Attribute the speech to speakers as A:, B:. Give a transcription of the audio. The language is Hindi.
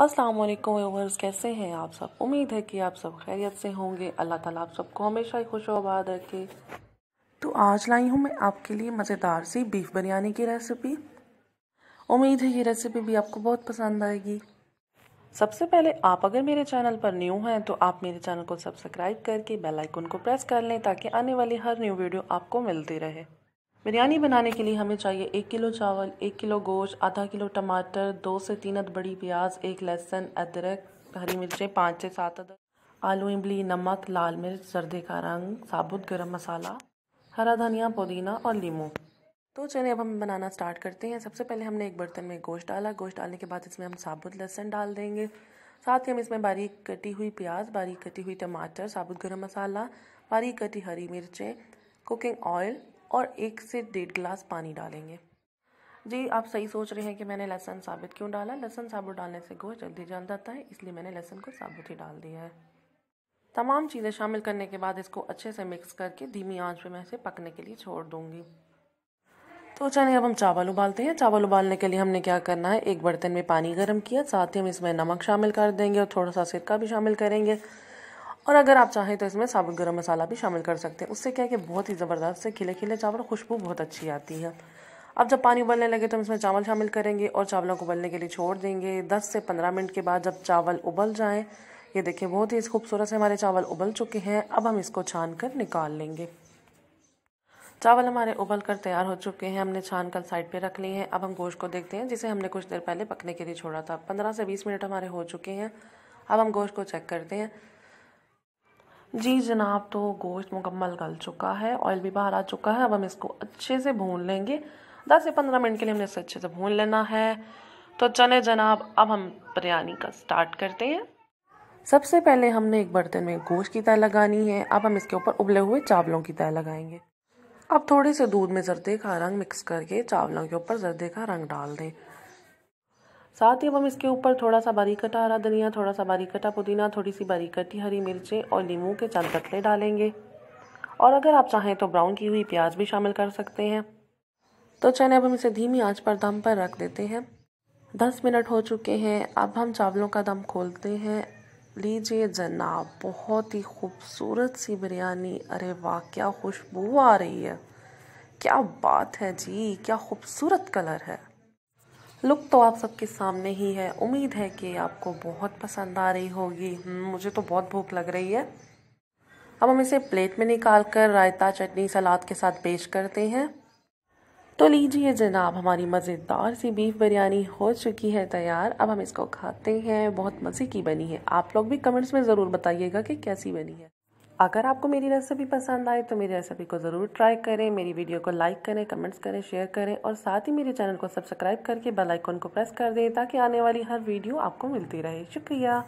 A: अस्सलाम वालेकुम व्यूवर्स कैसे हैं आप सब उम्मीद है कि आप सब खैरियत से होंगे अल्लाह ताला आप सबको हमेशा ही खुश आबाद रखे तो आज लाई हूँ मैं आपके लिए मज़ेदार सी बीफ बिरयानी की रेसिपी उम्मीद है ये रेसिपी भी आपको बहुत पसंद आएगी सबसे पहले आप अगर मेरे चैनल पर न्यू हैं तो आप मेरे चैनल को सब्सक्राइब करके बेल आइकन को प्रेस कर लें ताकि आने वाली हर न्यू वीडियो आपको मिलती रहे बिरयानी बनाने के लिए हमें चाहिए एक किलो चावल एक किलो गोश्त आधा किलो टमाटर दो से तीन अद बड़ी प्याज एक लहसुन अदरक हरी मिर्चें पाँच से सात अदरक आलू इमली नमक लाल मिर्च जर्दे का रंग साबुत गरम मसाला हरा धनिया पुदीना और लीमू तो चलिए अब हम बनाना स्टार्ट करते हैं सबसे पहले हमने एक बर्तन में गोश्त डाला गोश्त डालने के बाद इसमें हम साबुत लहसुन डाल देंगे साथ ही हम इसमें बारीक कटी हुई प्याज बारीक कटी हुई टमाटर साबुत गरम मसाला बारीक कटी हरी मिर्चें कुकिंग ऑयल और एक से डेढ़ गिलास पानी डालेंगे जी आप सही सोच रहे हैं कि मैंने लहसन साबित क्यों डाला लहसन साबुत डालने से गोश्त जल्दी जल जाता है इसलिए मैंने लहसन को साबुत ही डाल दिया है तमाम चीज़ें शामिल करने के बाद इसको अच्छे से मिक्स करके धीमी आंच पे मैं इसे पकने के लिए छोड़ दूंगी तो चलिए अब हम चावल उबालते हैं चावल उबालने के लिए हमने क्या करना है एक बर्तन में पानी गर्म किया साथ ही हम इसमें नमक शामिल कर देंगे और थोड़ा सा सिरका भी शामिल करेंगे और अगर आप चाहें तो इसमें साबुत गर्म मसाला भी शामिल कर सकते हैं उससे क्या है कि बहुत ही ज़बरदस्त से खिले खिले चावल खुशबू बहुत अच्छी आती है अब जब पानी उबलने लगे तो हम इसमें चावल शामिल करेंगे और चावलों को उबलने के लिए छोड़ देंगे दस से पंद्रह मिनट के बाद जब चावल उबल जाएँ ये देखें बहुत ही खूबसूरत से हमारे चावल उबल चुके हैं अब हम इसको छान कर निकाल लेंगे चावल हमारे उबल कर तैयार हो चुके हैं हमने छान कर साइड पे रख लिए हैं अब हम गोश्त को देखते हैं जिसे हमने कुछ देर पहले पकने के लिए छोड़ा था पंद्रह से बीस मिनट हमारे हो चुके हैं अब हम गोश्त को चेक करते हैं जी जनाब तो गोश्त मुकम्मल गल चुका है ऑयल भी बाहर आ चुका है अब हम इसको अच्छे से भून लेंगे दस से पंद्रह मिनट के लिए हमने इसे अच्छे से भून लेना है तो चले जनाब अब हम बिरयानी का स्टार्ट करते हैं सबसे पहले हमने एक बर्तन में गोश्त की तय लगानी है अब हम इसके ऊपर उबले हुए चावलों की तय लगाएंगे अब थोड़े से दूध में जर्दे का रंग मिक्स करके चावलों के ऊपर जर्दे का रंग डाल दें साथ ही हम इसके ऊपर थोड़ा सा बारीक कटा हरा धनिया थोड़ा सा बारीक कटा पुदीना थोड़ी सी बारीक कटी हरी मिर्चें और नींबू के चंद पत्ते डालेंगे और अगर आप चाहें तो ब्राउन की हुई प्याज भी शामिल कर सकते हैं तो चलें अब हम इसे धीमी आंच पर दम पर रख देते हैं दस मिनट हो चुके हैं अब हम चावलों का दम खोलते हैं लीजिए जनाब बहुत ही खूबसूरत सी बिरयानी अरे वाह क्या खुशबू आ रही है क्या बात है जी क्या खूबसूरत कलर है लुक तो आप सबके सामने ही है उम्मीद है कि आपको बहुत पसंद आ रही होगी हम्म, मुझे तो बहुत भूख लग रही है अब हम इसे प्लेट में निकाल कर रायता चटनी सलाद के साथ पेश करते हैं तो लीजिए जनाब हमारी मज़ेदार सी बीफ बिरयानी हो चुकी है तैयार अब हम इसको खाते हैं बहुत मज़े की बनी है आप लोग भी कमेंट्स में ज़रूर बताइएगा कि कैसी बनी है अगर आपको मेरी रेसिपी पसंद आए तो मेरी रेसिपी को ज़रूर ट्राई करें मेरी वीडियो को लाइक करें कमेंट्स करें शेयर करें और साथ ही मेरे चैनल को सब्सक्राइब करके बेल आइकन को प्रेस कर दें ताकि आने वाली हर वीडियो आपको मिलती रहे शुक्रिया